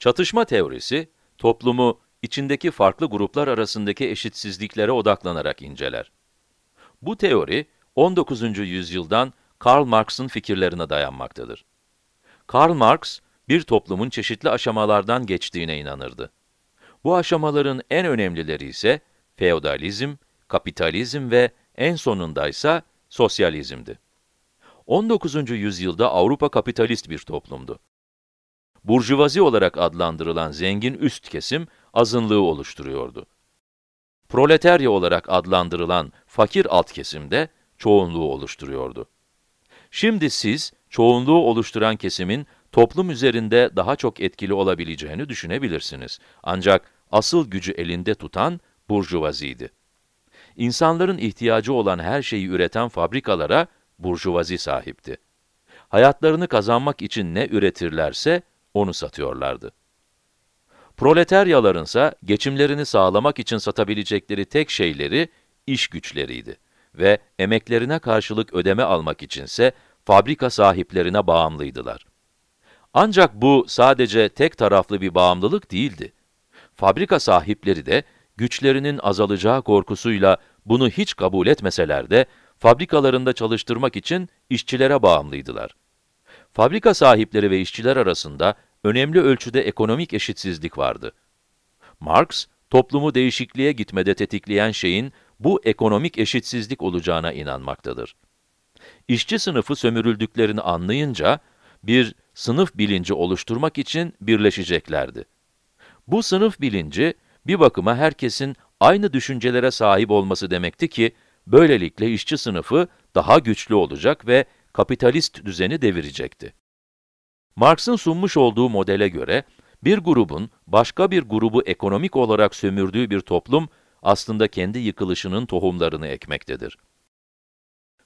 Çatışma teorisi, toplumu içindeki farklı gruplar arasındaki eşitsizliklere odaklanarak inceler. Bu teori, 19. yüzyıldan Karl Marx'ın fikirlerine dayanmaktadır. Karl Marx, bir toplumun çeşitli aşamalardan geçtiğine inanırdı. Bu aşamaların en önemlileri ise feodalizm, kapitalizm ve en sonunda ise sosyalizmdi. 19. yüzyılda Avrupa kapitalist bir toplumdu burjuvazi olarak adlandırılan zengin üst kesim azınlığı oluşturuyordu. Proletarya olarak adlandırılan fakir alt kesim de çoğunluğu oluşturuyordu. Şimdi siz çoğunluğu oluşturan kesimin toplum üzerinde daha çok etkili olabileceğini düşünebilirsiniz. Ancak asıl gücü elinde tutan burjuvaziydi. İnsanların ihtiyacı olan her şeyi üreten fabrikalara burjuvazi sahipti. Hayatlarını kazanmak için ne üretirlerse onu satıyorlardı. Proletaryaların ise geçimlerini sağlamak için satabilecekleri tek şeyleri iş güçleriydi ve emeklerine karşılık ödeme almak içinse fabrika sahiplerine bağımlıydılar. Ancak bu sadece tek taraflı bir bağımlılık değildi. Fabrika sahipleri de güçlerinin azalacağı korkusuyla bunu hiç kabul etmeseler de fabrikalarında çalıştırmak için işçilere bağımlıydılar fabrika sahipleri ve işçiler arasında önemli ölçüde ekonomik eşitsizlik vardı. Marx, toplumu değişikliğe gitmede tetikleyen şeyin bu ekonomik eşitsizlik olacağına inanmaktadır. İşçi sınıfı sömürüldüklerini anlayınca bir sınıf bilinci oluşturmak için birleşeceklerdi. Bu sınıf bilinci bir bakıma herkesin aynı düşüncelere sahip olması demekti ki böylelikle işçi sınıfı daha güçlü olacak ve kapitalist düzeni devirecekti. Marx'ın sunmuş olduğu modele göre, bir grubun başka bir grubu ekonomik olarak sömürdüğü bir toplum, aslında kendi yıkılışının tohumlarını ekmektedir.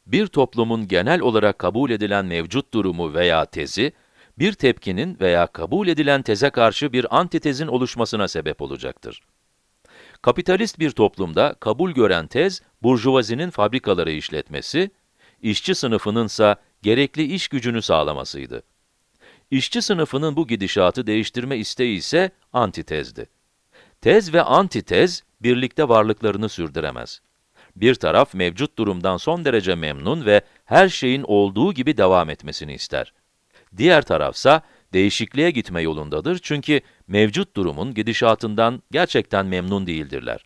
Bir toplumun genel olarak kabul edilen mevcut durumu veya tezi, bir tepkinin veya kabul edilen teze karşı bir antitezin oluşmasına sebep olacaktır. Kapitalist bir toplumda kabul gören tez, burjuvazinin fabrikaları işletmesi, işçi sınıfınınsa gerekli iş gücünü sağlamasıydı. İşçi sınıfının bu gidişatı değiştirme isteği ise antitezdi. Tez ve antitez birlikte varlıklarını sürdüremez. Bir taraf mevcut durumdan son derece memnun ve her şeyin olduğu gibi devam etmesini ister. Diğer tarafsa değişikliğe gitme yolundadır çünkü mevcut durumun gidişatından gerçekten memnun değildirler.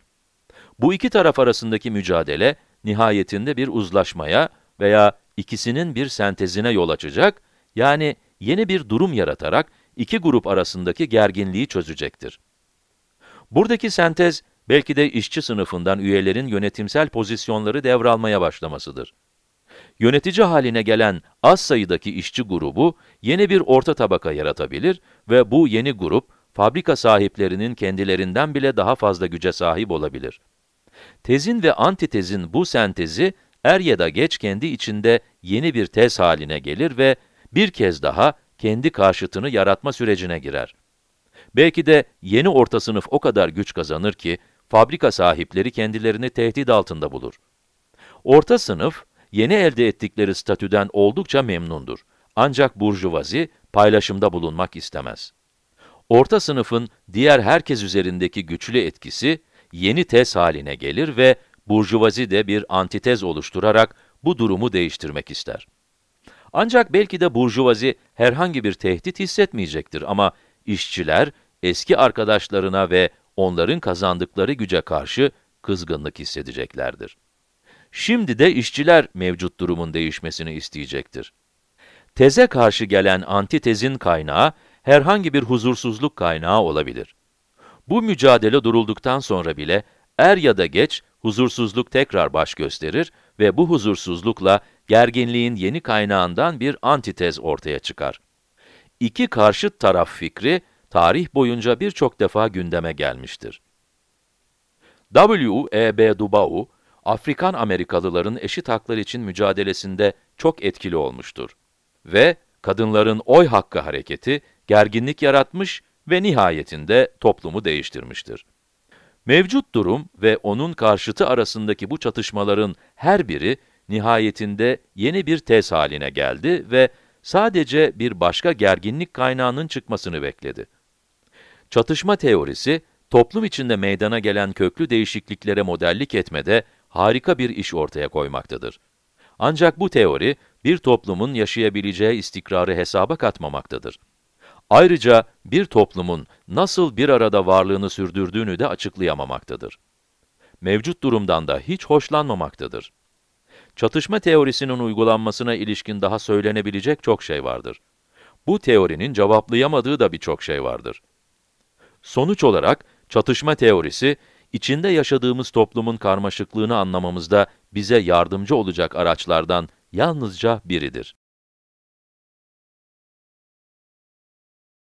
Bu iki taraf arasındaki mücadele nihayetinde bir uzlaşmaya veya ikisinin bir sentezine yol açacak, yani yeni bir durum yaratarak iki grup arasındaki gerginliği çözecektir. Buradaki sentez, belki de işçi sınıfından üyelerin yönetimsel pozisyonları devralmaya başlamasıdır. Yönetici haline gelen az sayıdaki işçi grubu yeni bir orta tabaka yaratabilir ve bu yeni grup, fabrika sahiplerinin kendilerinden bile daha fazla güce sahip olabilir. Tezin ve antitezin bu sentezi er ya da geç kendi içinde yeni bir tez haline gelir ve bir kez daha kendi karşıtını yaratma sürecine girer. Belki de yeni orta sınıf o kadar güç kazanır ki fabrika sahipleri kendilerini tehdit altında bulur. Orta sınıf yeni elde ettikleri statüden oldukça memnundur. Ancak burjuvazi paylaşımda bulunmak istemez. Orta sınıfın diğer herkes üzerindeki güçlü etkisi yeni tez haline gelir ve burjuvazi de bir antitez oluşturarak bu durumu değiştirmek ister. Ancak belki de burjuvazi herhangi bir tehdit hissetmeyecektir ama işçiler eski arkadaşlarına ve onların kazandıkları güce karşı kızgınlık hissedeceklerdir. Şimdi de işçiler mevcut durumun değişmesini isteyecektir. Teze karşı gelen antitezin kaynağı herhangi bir huzursuzluk kaynağı olabilir. Bu mücadele durulduktan sonra bile er ya da geç huzursuzluk tekrar baş gösterir ve bu huzursuzlukla gerginliğin yeni kaynağından bir antitez ortaya çıkar. İki karşıt taraf fikri, tarih boyunca birçok defa gündeme gelmiştir. W.E.B. Dubau, Afrikan Amerikalıların eşit haklar için mücadelesinde çok etkili olmuştur. Ve kadınların oy hakkı hareketi gerginlik yaratmış ve nihayetinde toplumu değiştirmiştir. Mevcut durum ve onun karşıtı arasındaki bu çatışmaların her biri nihayetinde yeni bir tez haline geldi ve sadece bir başka gerginlik kaynağının çıkmasını bekledi. Çatışma teorisi, toplum içinde meydana gelen köklü değişikliklere modellik etmede harika bir iş ortaya koymaktadır. Ancak bu teori, bir toplumun yaşayabileceği istikrarı hesaba katmamaktadır. Ayrıca bir toplumun nasıl bir arada varlığını sürdürdüğünü de açıklayamamaktadır. Mevcut durumdan da hiç hoşlanmamaktadır. Çatışma teorisinin uygulanmasına ilişkin daha söylenebilecek çok şey vardır. Bu teorinin cevaplayamadığı da birçok şey vardır. Sonuç olarak çatışma teorisi, içinde yaşadığımız toplumun karmaşıklığını anlamamızda bize yardımcı olacak araçlardan yalnızca biridir.